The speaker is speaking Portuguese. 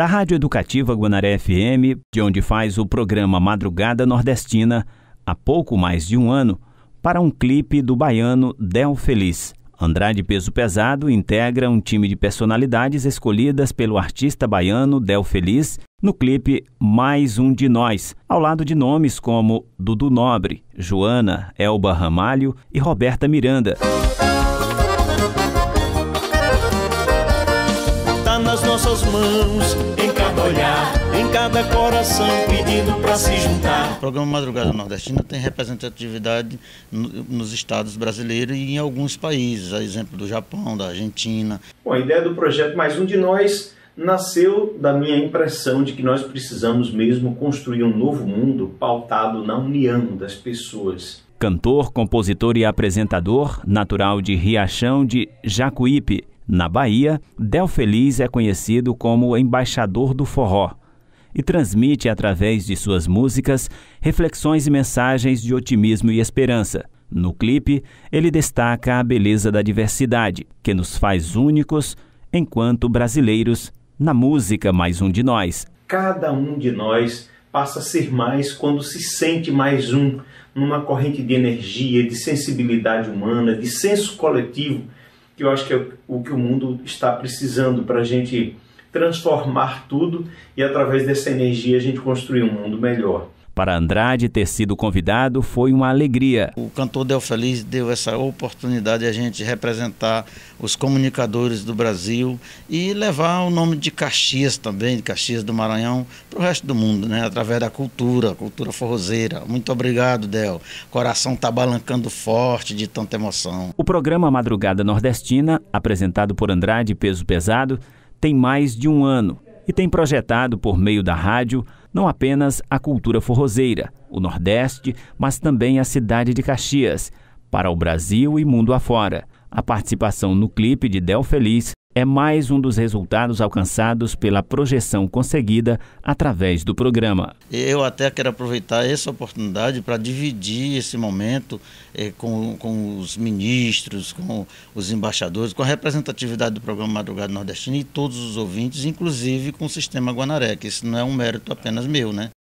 da Rádio Educativa Guanaré FM, de onde faz o programa Madrugada Nordestina, há pouco mais de um ano, para um clipe do baiano Del Feliz. Andrade Peso Pesado integra um time de personalidades escolhidas pelo artista baiano Del Feliz no clipe Mais Um de Nós, ao lado de nomes como Dudu Nobre, Joana, Elba Ramalho e Roberta Miranda. nas nossas mãos, em cada olhar, em cada coração, pedindo para se juntar. O programa Madrugada Nordestina tem representatividade nos estados brasileiros e em alguns países, a exemplo do Japão, da Argentina. Bom, a ideia do projeto Mais Um de Nós nasceu da minha impressão de que nós precisamos mesmo construir um novo mundo pautado na união das pessoas. Cantor, compositor e apresentador, natural de Riachão de Jacuípe, na Bahia, Del Feliz é conhecido como embaixador do forró e transmite através de suas músicas reflexões e mensagens de otimismo e esperança. No clipe, ele destaca a beleza da diversidade, que nos faz únicos enquanto brasileiros na música mais um de nós. Cada um de nós passa a ser mais quando se sente mais um, numa corrente de energia, de sensibilidade humana, de senso coletivo que eu acho que é o que o mundo está precisando para a gente transformar tudo e através dessa energia a gente construir um mundo melhor. Para Andrade ter sido convidado foi uma alegria. O cantor Del Feliz deu essa oportunidade a gente representar os comunicadores do Brasil e levar o nome de Caxias também, de Caxias do Maranhão, para o resto do mundo, né? através da cultura, cultura forrozeira. Muito obrigado, Del. Coração tá balancando forte de tanta emoção. O programa Madrugada Nordestina, apresentado por Andrade Peso Pesado, tem mais de um ano e tem projetado, por meio da rádio, não apenas a cultura forrozeira, o Nordeste, mas também a cidade de Caxias, para o Brasil e mundo afora. A participação no clipe de Del Feliz é mais um dos resultados alcançados pela projeção conseguida através do programa. Eu até quero aproveitar essa oportunidade para dividir esse momento eh, com, com os ministros, com os embaixadores, com a representatividade do programa Madrugada Nordestina e todos os ouvintes, inclusive com o sistema Guanaré, que isso não é um mérito apenas meu, né?